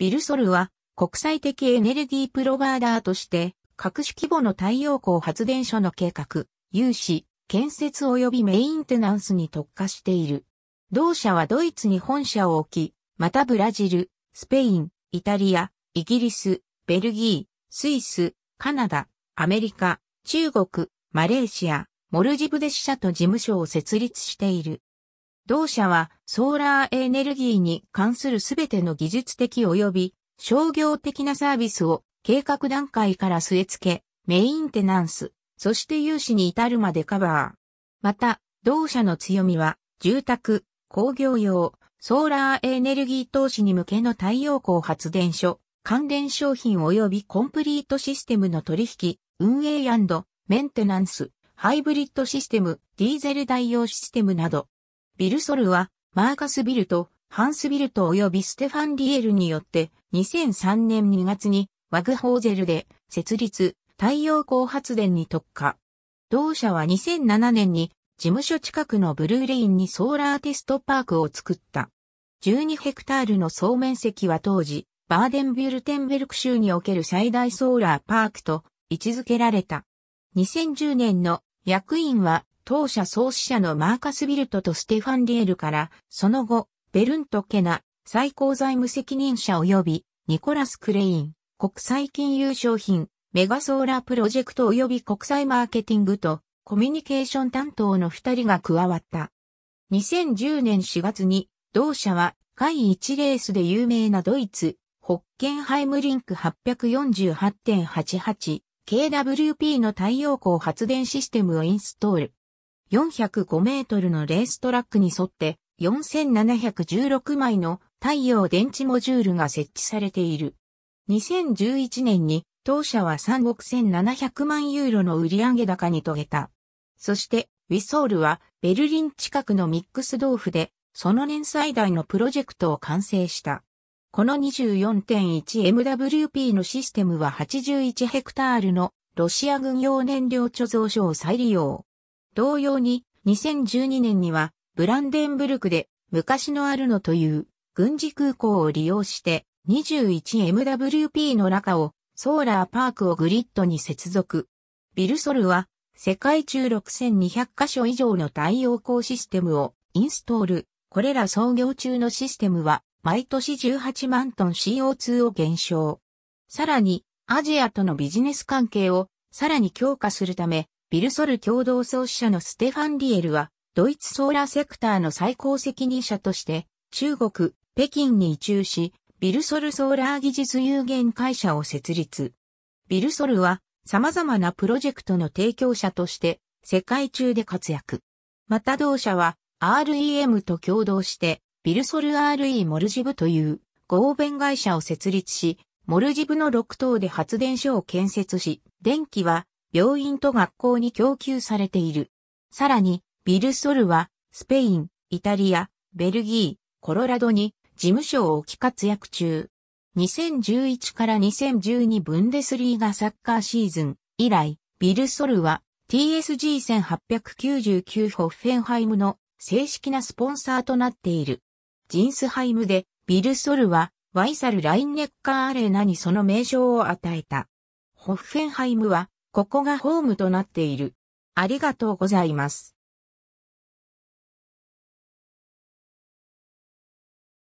ビルソルは国際的エネルギープロバーダーとして各種規模の太陽光発電所の計画、融資、建設及びメインテナンスに特化している。同社はドイツに本社を置き、またブラジル、スペイン、イタリア、イギリス、ベルギー、スイス、カナダ、アメリカ、中国、マレーシア、モルジブで支社と事務所を設立している。同社はソーラーエネルギーに関するすべての技術的及び商業的なサービスを計画段階から据え付け、メインテナンス、そして融資に至るまでカバー。また、同社の強みは、住宅、工業用、ソーラーエネルギー投資に向けの太陽光発電所、関連商品及びコンプリートシステムの取引、運営メンテナンス、ハイブリッドシステム、ディーゼル代用システムなど、ビルソルは、マーカス・ビルト、ハンス・ビルト及びステファン・リエルによって、2003年2月に、ワグホーゼルで、設立、太陽光発電に特化。同社は2007年に、事務所近くのブルーレインにソーラーテストパークを作った。12ヘクタールの総面積は当時、バーデンビュルテンベルク州における最大ソーラーパークと位置づけられた。2010年の役員は当社創始者のマーカス・ビルトとステファン・リエルから、その後、ベルント・ケナ、最高財務責任者及び、ニコラス・クレイン、国際金融商品、メガソーラープロジェクト及び国際マーケティングと、コミュニケーション担当の二人が加わった。2010年4月に、同社は、第1レースで有名なドイツ、ホッケンハイムリンク 848.88KWP の太陽光発電システムをインストール。405メートルのレーストラックに沿って4716枚の太陽電池モジュールが設置されている。2011年に当社は3億1700万ユーロの売上高に遂げた。そして、ウィソールはベルリン近くのミックス豆腐で、その年最大のプロジェクトを完成した。この 24.1MWP のシステムは81ヘクタールのロシア軍用燃料貯蔵所を再利用。同様に、2012年には、ブランデンブルクで、昔のあるのという軍事空港を利用して 21MWP の中をソーラーパークをグリッドに接続。ビルソルは世界中6200カ所以上の太陽光システムをインストール。これら創業中のシステムは毎年18万トン CO2 を減少。さらにアジアとのビジネス関係をさらに強化するためビルソル共同創始者のステファン・リエルは、ドイツソーラーセクターの最高責任者として、中国、北京に移住し、ビルソルソーラー技術有限会社を設立。ビルソルは、様々なプロジェクトの提供者として、世界中で活躍。また同社は、REM と共同して、ビルソル RE モルジブという合弁会社を設立し、モルジブの6棟で発電所を建設し、電気は病院と学校に供給されている。さらに、ビルソルは、スペイン、イタリア、ベルギー、コロラドに事務所を置き活躍中。2011から2012ブンデスリーガサッカーシーズン以来、ビルソルは TSG1899 ホッフェンハイムの正式なスポンサーとなっている。ジンスハイムでビルソルはワイサルラインネッカーアレーナにその名称を与えた。ホッフェンハイムはここがホームとなっている。ありがとうございます。